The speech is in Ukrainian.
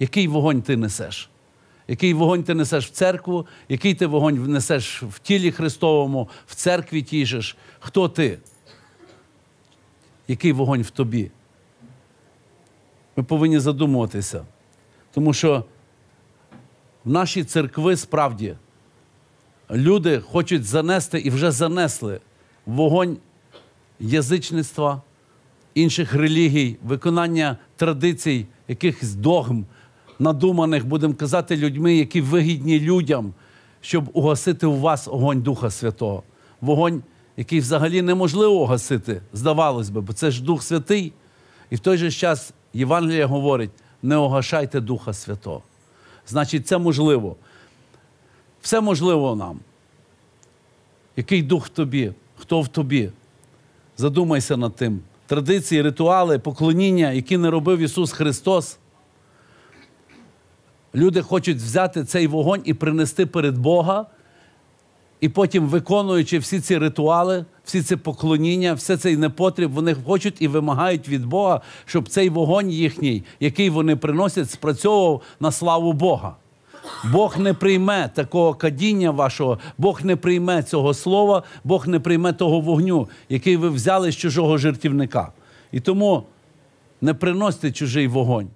Який вогонь ти несеш? Який вогонь ти несеш в церкву, який ти вогонь внесеш в тілі Христовому, в церкві тішиш? Хто ти? Який вогонь в тобі? Ми повинні задумуватися. Тому що в нашій церкви справді люди хочуть занести і вже занесли вогонь язичництва, інших релігій, виконання традицій, якихось догм, надуманих, будемо казати, людьми, які вигідні людям, щоб угасити у вас огонь Духа Святого. Вогонь, який взагалі неможливо угасити, здавалось би, бо це ж Дух Святий. І в той же час Євангелія говорить: не огашайте Духа Святого. Значить, це можливо. Все можливо нам. Який дух в тобі? Хто в тобі? Задумайся над тим. Традиції, ритуали, поклоніння, які не робив Ісус Христос, Люди хочуть взяти цей вогонь і принести перед Бога, і потім, виконуючи всі ці ритуали, всі ці поклоніння, все цей непотріб, вони хочуть і вимагають від Бога, щоб цей вогонь їхній, який вони приносять, спрацьовував на славу Бога. Бог не прийме такого кадіння вашого, Бог не прийме цього слова, Бог не прийме того вогню, який ви взяли з чужого жертівника. І тому не приносьте чужий вогонь.